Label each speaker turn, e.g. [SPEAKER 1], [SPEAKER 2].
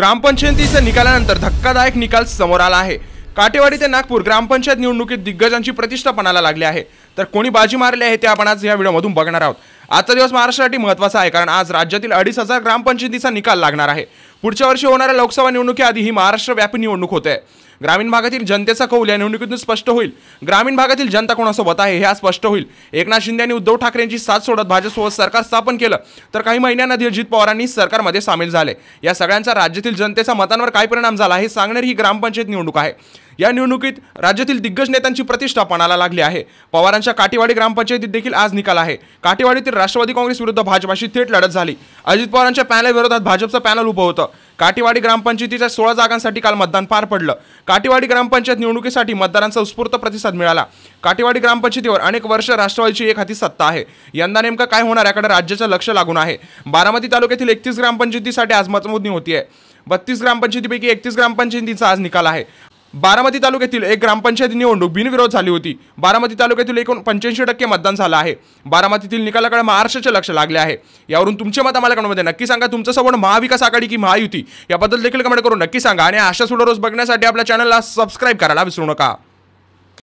[SPEAKER 1] ग्रामपंचायतीच्या निकालानंतर धक्कादायक निकाल समोर आला आहे काटेवाडी ते नागपूर ग्रामपंचायत निवडणुकीत दिग्गजांची प्रतिष्ठा पणाला लागली आहे तर कोणी बाजी मारली आहे ते आपण आज या व्हिडिओमधून बघणार आहोत आजचा दिवस महाराष्ट्रासाठी महत्वाचा आहे कारण आज राज्यातील अडीच हजार ग्रामपंचायतीचा निकाल लागणार आहे पुढच्या वर्षी होणाऱ्या लोकसभा निवडणुकीआधी ही महाराष्ट्रव्यापी निवडणूक होते ग्रामीण भागातील जनतेचा कौल या निवडणुकीतून स्पष्ट होईल ग्रामीण भागातील जनता कोणासोबत आहे हे स्पष्ट होईल एकनाथ शिंदे आणि उद्धव ठाकरे यांची साथ सोडत भाजपसोबत सरकार स्थापन केलं तर काही महिन्यांआधी अजित पवारांनी सरकारमध्ये सामील झाले या सगळ्यांचा राज्यातील जनतेचा मतांवर काय परिणाम झाला हे सांगणारी ही ग्रामपंचायत निवडणूक आहे या निवडणुकीत राज्यातील दिग्गज नेत्यांची प्रतिष्ठा पणाला लागली आहे पवारांच्या काठीवाडी ग्रामपंचायतीत देखील आज निकाल आहे काठीवाडीतील राष्ट्रवादी काँग्रेस विरुद्ध भाजपाशी थेट लढत झाली अजित पवारांच्या पॅनलविरोधात भाजपचं पॅनल उभं होतं काठीवाडी ग्रामपंचायतीच्या सोळा जागांसाठी काल मतदान पार पडलं काठीवाडी ग्रामपंचायत निवडणुकीसाठी मतदारांचा उत्स्फूर्त प्रतिसाद मिळाला काठीवाडी ग्रामपंचायतीवर अनेक वर्ष राष्ट्रवादीची एक हाती सत्ता आहे यंदा नेमकं काय होणार याकडे राज्याचं लक्ष लागून आहे बारामती तालुक्यातील एकतीस ग्रामपंचायतीसाठी आज मतमोजणी होती आहे बत्तीस ग्रामपंचायतीपैकी एकतीस ग्रामपंचायतीचा आज निकाल आहे बारामती तालुक्यातील एक ग्रामपंचायत निवडणूक बिनविरोध झाली होती बारामती तालुक्यातील एकूण पंच्याऐंशी टक्के मतदान झालं आहे बारामतीतील निकालाकडे महाराष्ट्राचे लक्ष लागले आहे यावरून तुमचे मत आम्हाला कमेंटमध्ये नक्की सांगा तुमचं सवड महाविकास आघाडी की महायुती याबद्दल देखील कमेंट करून नक्की सांगा आणि अशा सुडोरोज बघण्यासाठी आपल्या चॅनलला सबस्क्राईब करायला विसरू नका